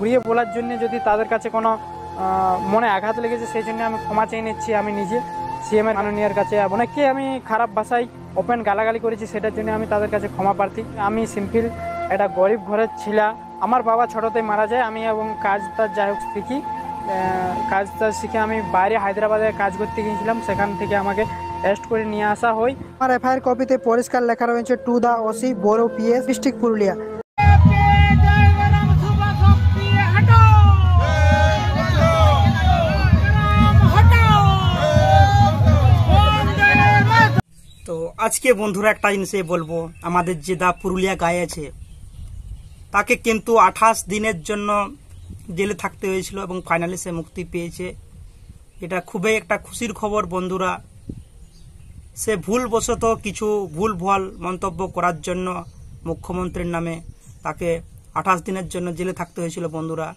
ঘুরিয়ে বলার জন্য যদি তাদের কাছে কোনো মনে আঘাত লেগেছে সেই জন্য আমি ক্ষমা চেয়ে নিচ্ছি আমি নিজে সিএমের মাননীয়ার কাছে অনেককে আমি খারাপ ভাষায় ওপেন গালাগালি করেছি সেটার জন্য আমি তাদের কাছে ক্ষমা প্রার্থী আমি সিম্পল একটা গরিব ঘরের ছিলা আমার বাবা ছোটোতেই মারা যায় আমি এবং কাজ তার যাই হোক শিখি কাজ তার শিখে আমি বাইরে হায়দ্রাবাদে কাজ করতে গিয়েছিলাম সেখান থেকে আমাকে টেস্ট করে নিয়ে আসা হয় আমার এফআইআর কপিতে পরিষ্কার লেখা রয়েছে to the OC Boro PS district Purulia আজকে বন্ধুরা একটা জিনিসে বলবো আমাদের যে দা পুরুলিয়া গায়ে আছে তাকে কিন্তু আঠাশ দিনের জন্য জেলে থাকতে হয়েছিল এবং ফাইনালি সে মুক্তি পেয়েছে এটা খুবই একটা খুশির খবর বন্ধুরা সে ভুলবশত কিছু ভুল ভল মন্তব্য করার জন্য মুখ্যমন্ত্রীর নামে তাকে আঠাশ দিনের জন্য জেলে থাকতে হয়েছিল বন্ধুরা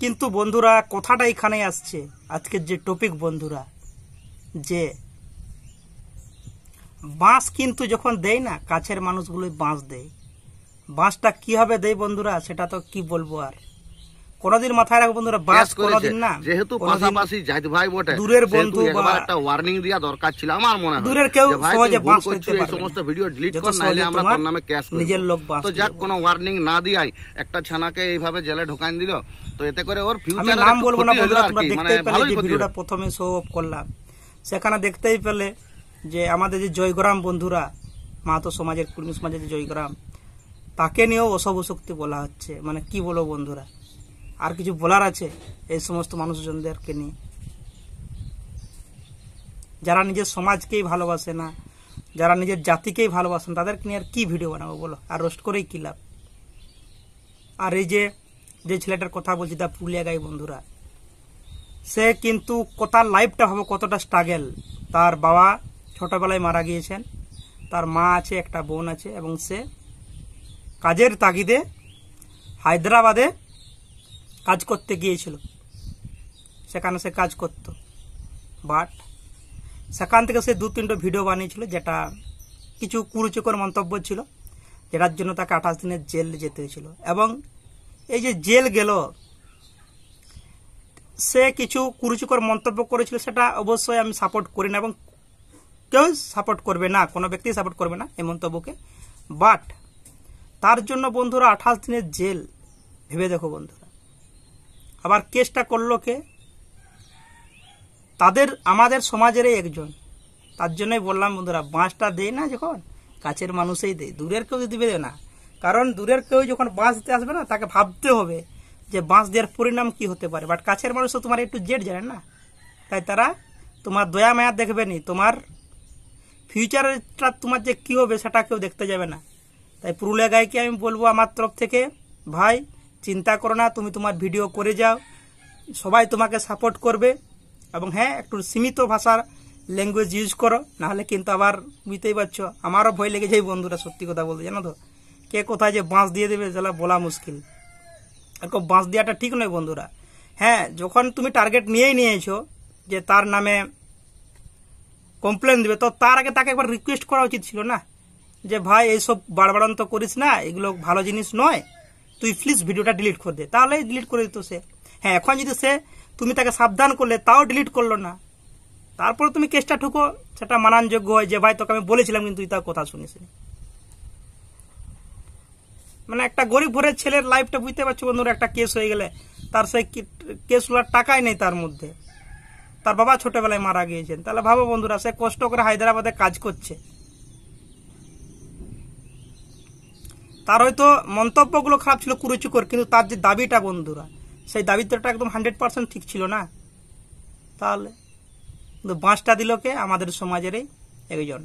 কিন্তু বন্ধুরা কথাটা এখানেই আসছে আজকের যে টপিক বন্ধুরা যে বাঁশ কিন্তু যখন দেয় না কাছের মানুষগুলো বাঁশ দেয় বাঁশটা কিভাবে দেয় বন্ধুরা সেটা তো কি বলবো আর কোনদিন মাথায় রাখো বন্ধুরা বাঁশ কোনদিন না যেহেতু পাশাপাশি জাহিদ ভাই বটে দূরের বন্ধু বা একটা ওয়ার্নিং দেয়া দরকার ছিল আমার মনে হয় দূরের কেউ সহজে বাঁশ করতে পারে সমস্ত ভিডিও ডিলিট কর নাইলে আমরা তোর নামে ক্যাশ নিজের লোক বাঁশ তো যাক কোনো ওয়ার্নিং না দিই একটা ছানাকে এইভাবে জেলে ঢোকান দিল তো এতে করে ওর ফিউচার আমি নাম বলবো না বন্ধুরা তোমরা মানে দেখতেই পেলে যে ভিডিওটা প্রথমে শো অফ করলাম সেখানে দেখতেই পেলে যে আমাদের যে জয়গ্রাম বন্ধুরা মাহাতো সমাজের কুর্মী সমাজের যে জয়গ্রাম তাকে নিয়েও অসভ শক্তি বলা হচ্ছে মানে কি বলো বন্ধুরা আর কিছু বলার আছে এই সমস্ত মানুষজনদেরকে নিয়ে যারা নিজের সমাজকেই ভালোবাসে না যারা নিজের জাতিকেই ভালোবাসেন তাদেরকে নিয়ে আর কী ভিডিও বানাবো বলো আর রোস্ট করেই কী লাভ আর এই যে যে ছেলেটার কথা বলছি তা পুরুলিয়া গাই বন্ধুরা সে কিন্তু তার লাইফটা হবে কতটা স্ট্রাগেল তার বাবা ছোটবেলায় মারা গিয়েছেন তার মা আছে একটা বোন আছে এবং সে কাজের তাগিদে হায়দ্রাবাদে কাজ করতে গিয়েছিল সেখানে সে কাজ করত বাট সেখান থেকে সে দু তিনটে ভিডিও বানিয়েছিল যেটা কিছু কুরুচিকর মন্তব্য ছিল যেটার জন্য তাকে আঠাশ দিনের জেল যেতে হয়েছিল এবং এই যে জেল গেল সে কিছু কুরুচিকর মন্তব্য করেছিল সেটা অবশ্যই আমি সাপোর্ট করি না এবং কেউ সাপোর্ট করবে না কোনো ব্যক্তি সাপোর্ট করবে না এই মন্তব্যকে বাট তার জন্য বন্ধুরা আঠাশ দিনের জেল ভেবে দেখো বন্ধুরা আবার কেসটা করলো কে তাদের আমাদের সমাজেরই একজন তার জন্যই বললাম বন্ধুরা বাঁশটা দেয় না যখন কাছের মানুষেই দেয় দূরের কেউ দিবে না কারণ দূরের কেউ যখন বাঁশ দিতে আসবে না তাকে ভাবতে হবে যে বাঁশ দেওয়ার পরিণাম কি হতে পারে বাট কাছের মানুষ তো তোমার একটু জেট জানে না তাই তারা তোমার দয়া মায়া দেখবে নি তোমার ফিউচারটা তোমার যে কী হবে সেটা কেউ দেখতে যাবে না তাই পুরুলিয়া গায়কে আমি বলবো আমার তরফ থেকে ভাই চিন্তা করো না তুমি তোমার ভিডিও করে যাও সবাই তোমাকে সাপোর্ট করবে এবং হ্যাঁ একটু সীমিত ভাষার ল্যাঙ্গুয়েজ ইউজ করো নাহলে কিন্তু আবার বুঝতেই পারছো আমারও ভয় লেগে যায় বন্ধুরা সত্যি কথা বলতে জানো তো কে কোথায় যে বাঁশ দিয়ে দেবে যেটা বলা মুশকিল এরকম বাঁশ দেওয়াটা ঠিক নয় বন্ধুরা হ্যাঁ যখন তুমি টার্গেট নিয়েই নিয়েছো যে তার নামে কমপ্লেন দেবে তো তার আগে তাকে একবার রিকোয়েস্ট করা উচিত ছিল না যে ভাই এইসব বাড়বাড়ান্ত করিস না এগুলো ভালো জিনিস নয় তুই প্লিজ ভিডিওটা ডিলিট করে দে তাহলে ডিলিট করে দিত সে হ্যাঁ এখন যদি সে তুমি তাকে সাবধান করলে তাও ডিলিট করলো না তারপরে তুমি কেসটা ঠুকো সেটা মানানযোগ্য হয় যে ভাই তোকে আমি বলেছিলাম কিন্তু তুই তার কথা শুনিস মানে একটা গরিব ঘরের ছেলের লাইফটা বুঝতে পারছো বন্ধুরা একটা কেস হয়ে গেলে তার সেই কেসগুলোর টাকাই নেই তার মধ্যে তার বাবা ছোটবেলায় মারা গিয়েছেন তাহলে ভাবো বন্ধুরা সে কষ্ট করে হায়দ্রাবাদে কাজ করছে তার হয়তো মন্তব্যগুলো খারাপ ছিল কুরুচিকর কিন্তু তার যে দাবিটা বন্ধুরা সেই দাবিত্বটা একদম হান্ড্রেড পার্সেন্ট ঠিক ছিল না তাহলে কিন্তু বাঁশটা দিল কে আমাদের সমাজেরই একজন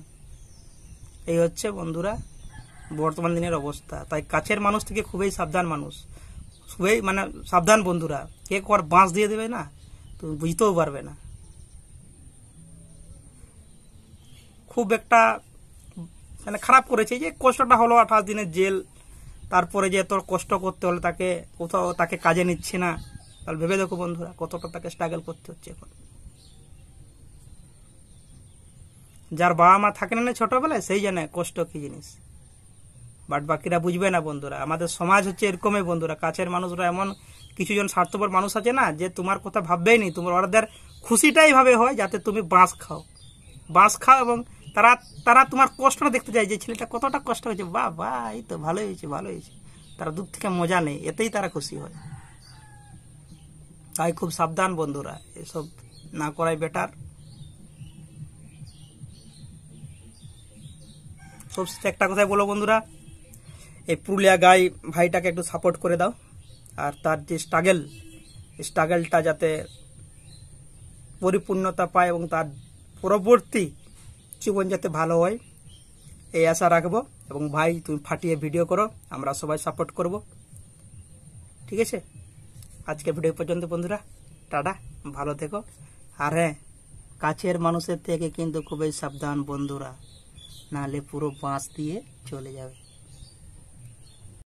এই হচ্ছে বন্ধুরা বর্তমান দিনের অবস্থা তাই কাছের মানুষ থেকে খুবই সাবধান মানুষ খুবই মানে সাবধান বন্ধুরা কে কর বাঁশ দিয়ে দেবে না তুমি বুঝতেও পারবে না খুব একটা মানে খারাপ করেছে যে কষ্টটা হলো আঠাশ দিনের জেল তারপরে যে এত কষ্ট করতে হলে তাকে কোথাও তাকে কাজে নিচ্ছে না তাহলে ভেবে দেখো বন্ধুরা কতটা তাকে স্ট্রাগল করতে হচ্ছে এখন যার বাবা মা থাকে না ছোটবেলায় সেই জানে কষ্ট কি জিনিস বাট বাকিরা বুঝবে না বন্ধুরা আমাদের সমাজ হচ্ছে এরকমই বন্ধুরা কাছের মানুষরা এমন কিছু জন স্বার্থপর মানুষ আছে না যে তোমার কথা ভাববেই নি তোমার ওদের খুশিটাই ভাবে হয় যাতে তুমি বাঁশ খাও বাঁশ খাও এবং তারা তারা তোমার কষ্টটা দেখতে চায় যে ছেলেটা কতটা কষ্ট হয়েছে বা বা এই তো ভালো হয়েছে ভালো হয়েছে তারা দূর থেকে মজা নেই এতেই তারা খুশি হয় তাই খুব সাবধান বন্ধুরা এসব না করাই বেটার সবশেষে একটা কথাই বলো বন্ধুরা এই পুরুলিয়া গাই ভাইটাকে একটু সাপোর্ট করে দাও আর তার যে স্ট্রাগেল স্ট্রাগেলটা যাতে পরিপূর্ণতা পায় এবং তার পরবর্তী জীবন যাতে ভালো হয় এই আশা রাখবো এবং ভাই তুমি ফাটিয়ে ভিডিও করো আমরা সবাই সাপোর্ট করব ঠিক আছে আজকে ভিডিও পর্যন্ত বন্ধুরা টাটা ভালো থেকো আর হ্যাঁ কাছের মানুষের থেকে কিন্তু খুবই সাবধান বন্ধুরা নালে পুরো বাঁশ দিয়ে চলে যাবে